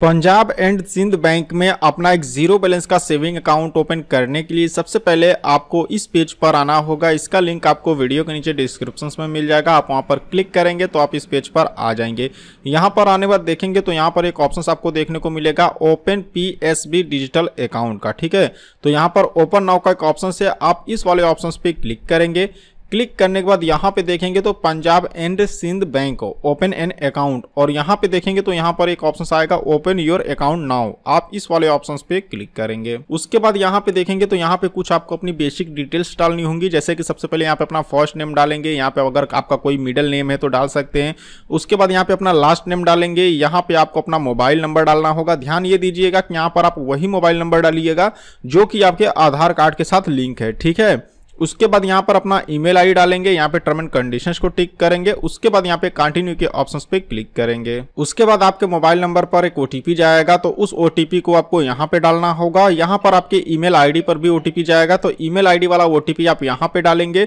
Punjab and Sind bank में अपना एक जीरो बैलेंस का सेविंग अकाउंट ओपन करने के लिए सबसे पहले आपको इस पेज पर आना होगा इसका लिंक आपको वीडियो के नीचे डिस्क्रिप्शन में मिल जाएगा आप वहां पर क्लिक करेंगे तो आप इस पेज पर आ जाएंगे यहां पर आने बाद देखेंगे तो यहां पर एक ऑप्शन आपको देखने को मिलेगा ओपन पी डिजिटल अकाउंट का ठीक है तो यहाँ पर ओपन नाउ का एक ऑप्शन है आप इस वाले ऑप्शन पर क्लिक करेंगे क्लिक करने के बाद यहाँ पे देखेंगे तो Punjab and Sind bank open an account और यहाँ पे देखेंगे तो यहाँ पर एक ऑप्शन आएगा ओपन योर अकाउंट नाउ आप इस वाले ऑप्शन पे क्लिक करेंगे उसके बाद यहाँ पे देखेंगे तो यहाँ पे कुछ आपको अपनी बेसिक डिटेल्स डालनी होंगी जैसे कि सबसे पहले यहाँ पे अपना फर्स्ट नेम डालेंगे यहाँ पे अगर आपका कोई मिडल नेम है तो डाल सकते हैं उसके बाद यहाँ पे अपना लास्ट नेम डालेंगे यहाँ पे आपको अपना मोबाइल नंबर डालना होगा ध्यान ये दीजिएगा कि यहाँ पर आप वही मोबाइल नंबर डालिएगा जो कि आपके आधार कार्ड के साथ लिंक है ठीक है उसके बाद यहाँ पर अपना ईमेल आईडी डालेंगे यहाँ पे टर्म एंड कंडीशन को टिक करेंगे उसके बाद यहाँ पे कंटिन्यू के ऑप्शन पे क्लिक करेंगे उसके बाद आपके मोबाइल नंबर पर एक ओटीपी जाएगा तो उस ओटीपी को आपको यहाँ पे डालना होगा यहाँ पर आपके ई मेल पर भी ओटीपी जाएगा तो ई मेल वाला ओटीपी आप यहाँ पे डालेंगे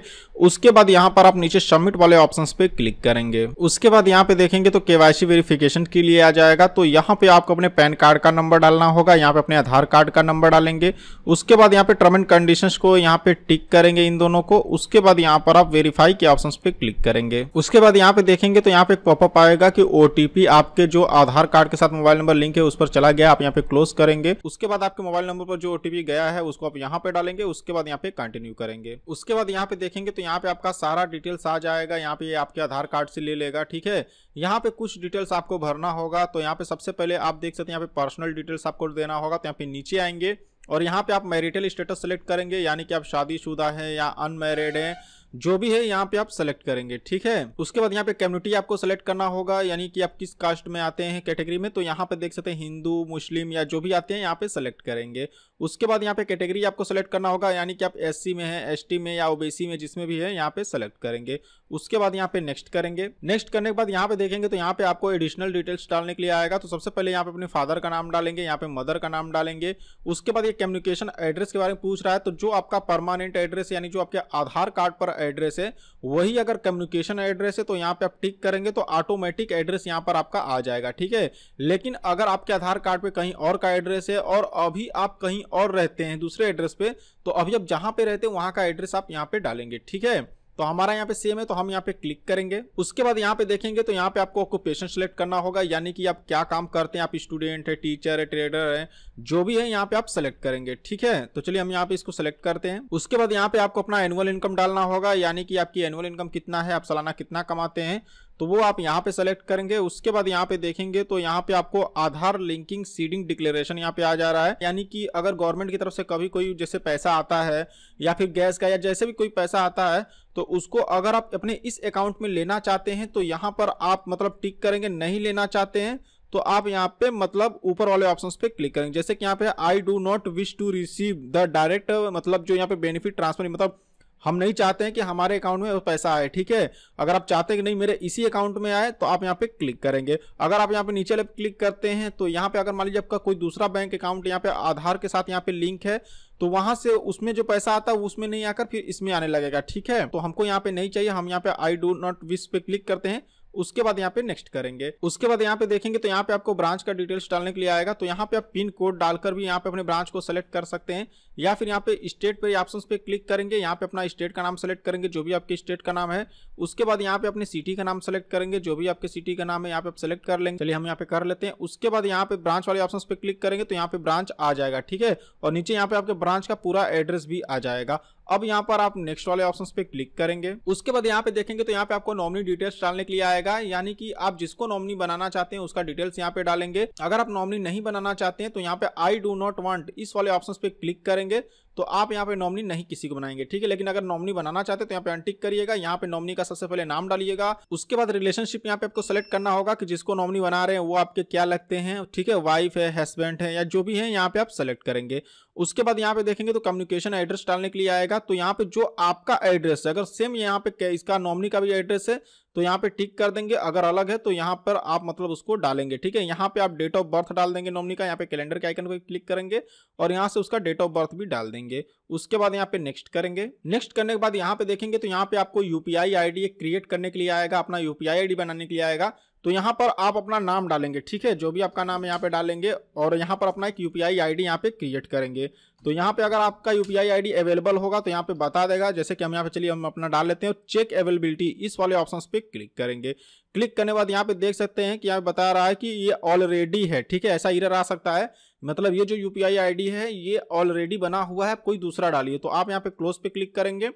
उसके बाद यहाँ पर आप नीचे सबमिट वाले ऑप्शन पे क्लिक करेंगे उसके बाद यहाँ पे देखेंगे तो केवासी वेरिफिकेशन के लिए आ जाएगा तो यहाँ पे आपको अपने पैन कार्ड का नंबर डालना होगा यहाँ पे अपने आधार कार्ड का नंबर डालेंगे उसके बाद यहाँ पे टर्म एंड कंडीशन को यहाँ पे टिक करेंगे करेंगे इन दोनों को उसके बाद यहाँ पर आप वेरीफाई के ऑप्शन पे क्लिक करेंगे उसके बाद यहाँ पे देखेंगे तो यहाँ पे पॉपअप आएगा कि ओटीपी आपके जो आधार कार्ड के साथ मोबाइल नंबर लिंक है उस पर चला गया आप यहाँ पे क्लोज करेंगे उसके बाद आपके मोबाइल नंबर पर जो ओटीपी गया है उसको आप यहाँ पे डालेंगे उसके बाद यहाँ पे कंटिन्यू करेंगे उसके बाद यहाँ पे देखेंगे तो यहाँ पे आपका सारा डिटेल्स आ जाएगा यहाँ पे आपके आधार कार्ड से ले लेगा ठीक है यहाँ पे कुछ डिटेल्स आपको भरना होगा तो यहाँ पे सबसे पहले आप देख सकते हैं यहाँ पे पर्सनल डिटेल्स आपको देना होगा तो यहाँ पे नीचे आएंगे और यहाँ पे आप मैरिटल स्टेटस सेलेक्ट करेंगे यानी कि आप शादीशुदा हैं या अनमेरिड हैं जो भी है यहाँ पे आप सेलेक्ट करेंगे ठीक है उसके बाद यहाँ पे कम्युनिटी आपको सेलेक्ट करना होगा यानी कि आप किस कास्ट में आते हैं कैटेगरी में तो यहाँ पे देख सकते हैं हिंदू मुस्लिम या जो भी आते हैं यहाँ पे सेलेक्ट करेंगे उसके बाद यहाँ पे कैटेगरी आपको सेलेक्ट करना होगा यानी कि आप एस में है एस में या ओबीसी में जिसमें भी है यहाँ पे सेलेक्ट करेंगे उसके बाद यहाँ पे नेक्स्ट करेंगे नेक्स्ट करने के बाद यहाँ पे देखेंगे तो यहाँ पे आपको एडिशनल डिटेल्स डालने के लिए आएगा तो सबसे पहले यहाँ पे अपने फादर का नाम डालेंगे यहाँ पे मदर का नाम डालेंगे उसके बाद ये कम्युनिकेशन एड्रेस के बारे में पूछ रहा है तो जो आपका परमानेंट एड्रेस यानी जो आपके आधार कार्ड पर एड्रेस है वही अगर कम्युनिकेशन एड्रेस है तो यहाँ पे आप टिक करेंगे तो ऑटोमेटिक एड्रेस यहाँ पर आपका आ जाएगा ठीक है लेकिन अगर आपके आधार कार्ड पे कहीं और का एड्रेस है और अभी आप कहीं और रहते हैं दूसरे एड्रेस पे तो अभी आप जहाँ पे रहते हैं वहाँ का एड्रेस आप यहाँ पे डालेंगे ठीक है तो हमारा यहाँ पे सेम है तो हम यहाँ पे क्लिक करेंगे उसके बाद यहाँ पे देखेंगे तो यहाँ पे आपको ऑक्यूपेशन सेलेक्ट करना होगा यानी कि आप क्या काम करते हैं आप स्टूडेंट है टीचर है ट्रेडर है जो भी है यहाँ पे आप सेलेक्ट करेंगे ठीक है तो चलिए हम यहाँ पे इसको सेलेक्ट करते हैं उसके बाद यहाँ पे आपको अपना एनुअल इनकम डालना होगा यानी कि आपकी एनुअल इनकम कितना है आप सालाना कितना कमाते हैं तो वो आप यहाँ पे सेलेक्ट करेंगे उसके बाद यहाँ पे देखेंगे तो यहाँ पे आपको आधार लिंकिंग सीडिंग डिक्लेरेशन यहाँ पे आ जा रहा है यानी कि अगर गवर्नमेंट की तरफ से कभी कोई जैसे पैसा आता है या फिर गैस का या जैसे भी कोई पैसा आता है तो उसको अगर आप अपने इस अकाउंट में लेना चाहते हैं तो यहाँ पर आप मतलब टिक करेंगे नहीं लेना चाहते हैं तो आप यहाँ पे मतलब ऊपर वाले ऑप्शंस पे क्लिक करेंगे जैसे कि यहाँ पे I do not wish to receive the direct मतलब जो यहाँ पे बेनिफिट ट्रांसफर मतलब हम नहीं चाहते हैं कि हमारे अकाउंट में पैसा आए ठीक है अगर आप चाहते हैं कि नहीं मेरे इसी अकाउंट में आए तो आप यहाँ पे क्लिक करेंगे अगर आप यहाँ पे नीचे ले क्लिक करते हैं तो यहाँ पे अगर मान लीजिए आपका कोई दूसरा बैंक अकाउंट यहाँ पे आधार के साथ यहाँ पे लिंक है तो वहां से उसमें जो पैसा आता है उसमें नहीं आकर फिर इसमें आने लगेगा ठीक है तो हमको यहाँ पे नहीं चाहिए हम यहाँ पे आई डो नॉट विश पे क्लिक करते हैं उसके बाद यहाँ पे नेक्स्ट करेंगे उसके बाद यहाँ पे देखेंगे तो यहाँ पे आपको ब्रांच का डिटेल्स डालने के लिए आएगा तो यहाँ पे आप पिन कोड डालकर भी यहाँ पे अपने ब्रांच को सेलेक्ट कर सकते हैं या फिर यहाँ पे स्टेट पे ऑप्शन पे क्लिक करेंगे यहाँ पे अपना स्टेट का नाम सेलेक्ट करेंगे जो भी आपके स्टेट का नाम है उसके बाद यहाँ पे अपने सिटी का नाम सेलेक्ट करेंगे जो भी आपके सिटी का नाम है यहाँ पे आप सेलेक्ट कर लेंगे चलिए हम यहाँ पे कर लेते हैं उसके बाद यहाँ पे ब्रांच वाले ऑप्शन पे क्लिक करेंगे तो यहाँ पे ब्रांच आ जाएगा ठीक है और नीचे यहाँ पे आपके ब्रांच का पूरा एड्रेस भी आ जाएगा अब यहाँ पर आप नेक्स्ट वाले ऑप्शन पे क्लिक करेंगे उसके बाद यहाँ पे देखेंगे तो यहाँ पे आपको नॉमिनी डिटेल्स डालने के लिए आएगा जाएगा यानी कि आप जिसको नॉमनी बनाना चाहते हैं उसका डिटेल्स यहाँ पे डालेंगे अगर आप नॉमनी नहीं बनाना चाहते हैं तो यहाँ पे आई डू नॉट वॉन्ट इस वाले ऑप्शन पे क्लिक करेंगे तो आप यहाँ पे नॉमनी नहीं किसी को बनाएंगे ठीक है लेकिन अगर नॉमनी बनाना चाहते तो यहाँ पे अनटिक करिएगा यहाँ पे नॉमनी का सबसे पहले नाम डालिएगा उसके बाद रिलेशनशिप यहाँ पे आपको सेलेक्ट करना होगा कि जिसको नॉमनी बना रहे हैं वो आपके क्या लगते हैं ठीक है वाइफ है हस्बैंड है या जो भी है यहाँ पे आप सेलेक्ट करेंगे उसके बाद यहाँ पे देखेंगे तो कम्युनिकेशन एड्रेस डालने के लिए आएगा तो यहाँ पे जो आपका एड्रेस है अगर सेम यहाँ पे इसका नॉमनी का भी एड्रेस है तो यहाँ पे टिक कर देंगे अगर अलग है तो यहाँ पर आप मतलब उसको डालेंगे ठीक है यहाँ पे आप डेट ऑफ बर्थ डाल देंगे नॉमनी का यहाँ पे कैलेंडर के आइकन पर क्लिक करेंगे और यहाँ से उसका डेट ऑफ बर्थ भी डाल देंगे देंगे उसके बाद यहाँ पे नेक्स्ट करेंगे नेक्स्ट करने के बाद यहाँ पे देखेंगे तो यहाँ पे आपको यूपीआई आईडी क्रिएट करने के लिए आएगा अपना यूपीआई आईडी बनाने के लिए आएगा तो यहाँ पर आप अपना नाम डालेंगे ठीक है जो भी आपका नाम यहाँ पे डालेंगे और यहाँ पर अपना एक U P I I D यहाँ पे क्रिएट करेंगे तो यहाँ पे अगर आपका U P I I D available होगा तो यहाँ पे बता देगा जैसे कि हम यहाँ पे चलिए हम अपना डाल लेते हैं चेक अवेलेबिलिटी इस वाले ऑप्शन पे क्लिक करेंगे क्लिक करने बाद यहाँ पे देख सकते हैं कि यहाँ बता रहा है कि ये ऑलरेडी है ठीक है ऐसा इरर आ सकता है मतलब ये जो U P I I D है ये ऑलरेडी बना हुआ है कोई दूसरा डालिए तो आप यहाँ पे क्लोज पे क्लिक करेंगे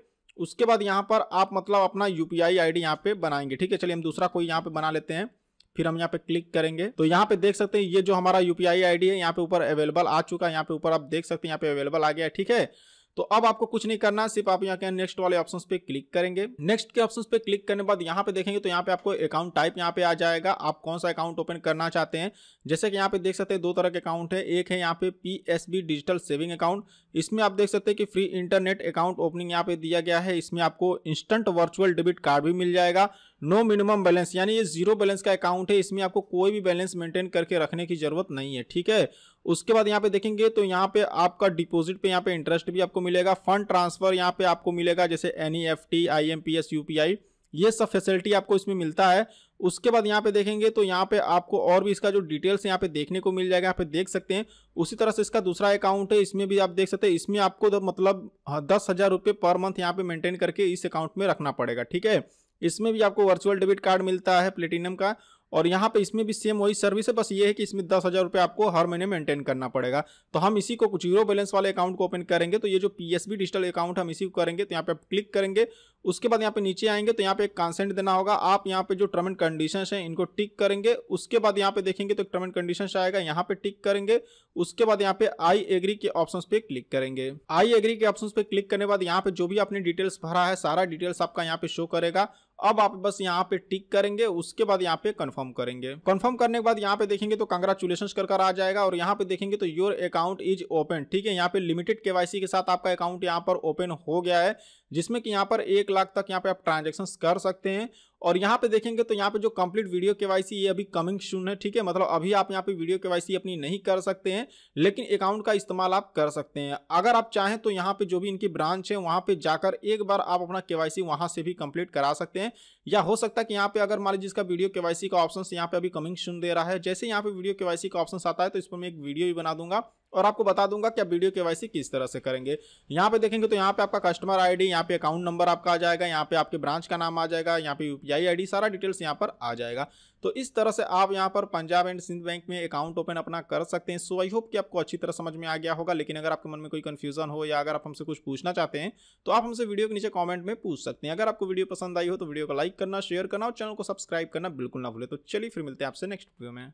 उसके बाद यहाँ पर आप मतलब अपना यू पी आई आई यहाँ पे बनाएंगे ठीक है चलिए हम दूसरा कोई यहाँ पे बना लेते हैं फिर हम यहाँ पे क्लिक करेंगे तो यहाँ पे देख सकते हैं ये जो हमारा यू पी आई है यहाँ पे ऊपर अवेलेबल आ चुका है यहाँ पे ऊपर आप देख सकते हैं यहाँ पे अवेलेबल आ गया है ठीक है तो अब आपको कुछ नहीं करना सिर्फ आप यहाँ के नेक्स्ट वाले ऑप्शन पे क्लिक करेंगे नेक्स्ट के ऑप्शन पे क्लिक करने बाद यहाँ पे देखेंगे तो यहाँ पे आपको अकाउंट टाइप यहाँ पे आ जाएगा आप कौन सा अकाउंट ओपन करना चाहते हैं जैसे कि यहाँ पे देख सकते हैं दो तरह के अकाउंट है एक है यहाँ पे पी डिजिटल सेविंग अकाउंट इसमें आप देख सकते हैं कि फ्री इंटरनेट अकाउंट ओपनिंग यहाँ पे दिया गया है इसमें आपको इंस्टेंट वर्चुअल डेबिट कार्ड भी मिल जाएगा नो मिनिमम बैलेंस यानी ये जीरो बैलेंस का अकाउंट है इसमें आपको कोई भी बैलेंस मेंटेन करके रखने की जरूरत नहीं है ठीक है उसके बाद यहाँ पे देखेंगे तो यहाँ पे आपका डिपोजिट पे यहाँ पे इंटरेस्ट भी आपको मिलेगा फंड ट्रांसफर यहाँ पे आपको मिलेगा जैसे N E F T I M P S U P I ये सब फैसिलिटी आपको इसमें मिलता है उसके बाद यहाँ पे देखेंगे तो यहाँ पे आपको और भी इसका जो डिटेल्स यहाँ पे देखने को मिल जाएगा यहाँ पे देख सकते हैं उसी तरह से इसका दूसरा अकाउंट है इसमें भी आप देख सकते हैं इसमें आपको तो मतलब हाँ, दस हज़ार रुपये पर मंथ यहाँ पे मेंटेन करके इस अकाउंट में रखना पड़ेगा ठीक है इसमें भी आपको वर्चुअल डेबिट कार्ड मिलता है प्लेटिनम का और यहाँ पे इसमें भी सेम वही सर्विस है बस ये है कि इसमें दस हज़ार रुपये आपको हर महीने मेंटेन करना पड़ेगा तो हम इसी को कुछ जीरो बैलेंस वाले अकाउंट को ओपन करेंगे तो ये जो पी डिजिटल अकाउंट हम इसी को करेंगे तो यहाँ पे आप क्लिक करेंगे उसके बाद यहाँ पे नीचे आएंगे तो यहाँ पे एक कंसेंट देना होगा आप यहाँ पे जो टर्म एंड कंडीशंस हैं इनको टिक करेंगे उसके बाद यहाँ पे देखेंगे तो टर्म एंड कंडीशंस आएगा यहाँ पे टिक करेंगे उसके बाद यहाँ पे आई एग्री के ऑप्शन पे क्लिक करेंगे आई एग्री के ऑप्शन पे क्लिक करने बाद यहाँ पे जो भी आपने डिटेल्स भरा है सारा डिटेल्स आपका यहाँ पे शो करेगा अब आप बस यहाँ पे टिक करेंगे उसके बाद यहाँ पे कंफर्म करेंगे कंफर्म करने के बाद यहाँ पे देखेंगे तो कंग्रेचुलेशन कर कर आ जाएगा और यहाँ पे देखेंगे तो योर अकाउंट इज ओपन ठीक है यहाँ पे लिमिटेड केवाईसी के साथ आपका अकाउंट यहाँ पर ओपन हो गया है जिसमें कि यहाँ पर एक लाख तक यहाँ पे आप ट्रांजेक्शन कर सकते हैं और यहाँ पे देखेंगे तो यहाँ पे जो कंप्लीट वीडियो के ये अभी कमिंग शून है ठीक है मतलब अभी आप यहाँ पे वीडियो के अपनी नहीं कर सकते हैं लेकिन अकाउंट का इस्तेमाल आप कर सकते हैं अगर आप चाहें तो यहाँ पे जो भी इनकी ब्रांच है वहाँ पे जाकर एक बार आप अपना के वहाँ से भी कंप्लीट करा सकते हैं या हो सकता है कि यहाँ पे अगर मान लीजिए इसका वीडियो के का ऑप्शन यहाँ पे अभी कमिंग शून दे रहा है जैसे यहाँ पे वीडियो के का ऑप्शन आता है तो इस पर मैं एक वीडियो भी बना दूंगा और आपको बता दूंगा कि आप वीडियो सी किस तरह से करेंगे यहाँ पे देखेंगे तो यहाँ पे आपका कस्टमर आईडी यहाँ पे अकाउंट नंबर आपका आ जाएगा यहाँ पे आपके ब्रांच का नाम आ जाएगा यहाँ पे यूपीआई डी सारा डिटेल्स यहाँ पर आ जाएगा तो इस तरह से आप यहाँ पर पंजाब एंड सिंध बैंक में अकाउंट ओपन अपना कर सकते हैं सो आई होप कि आपको अच्छी तरह समझ में आ गया होगा लेकिन अगर आपके मन में कोई कन्फ्यूजन हो या अगर आप हमसे कुछ पूछना चाहते हैं तो आप हमसे वीडियो के नीचे कॉमेंट में पूछ सकते हैं अगर आपको वीडियो पसंद आई हो तो वीडियो को लाइक करना शेयर करना और चैनल को सब्सक्राइब करना बिल्कुल ना भूले तो चलिए फिर मिलते हैं आपसे नेक्स्ट वीडियो में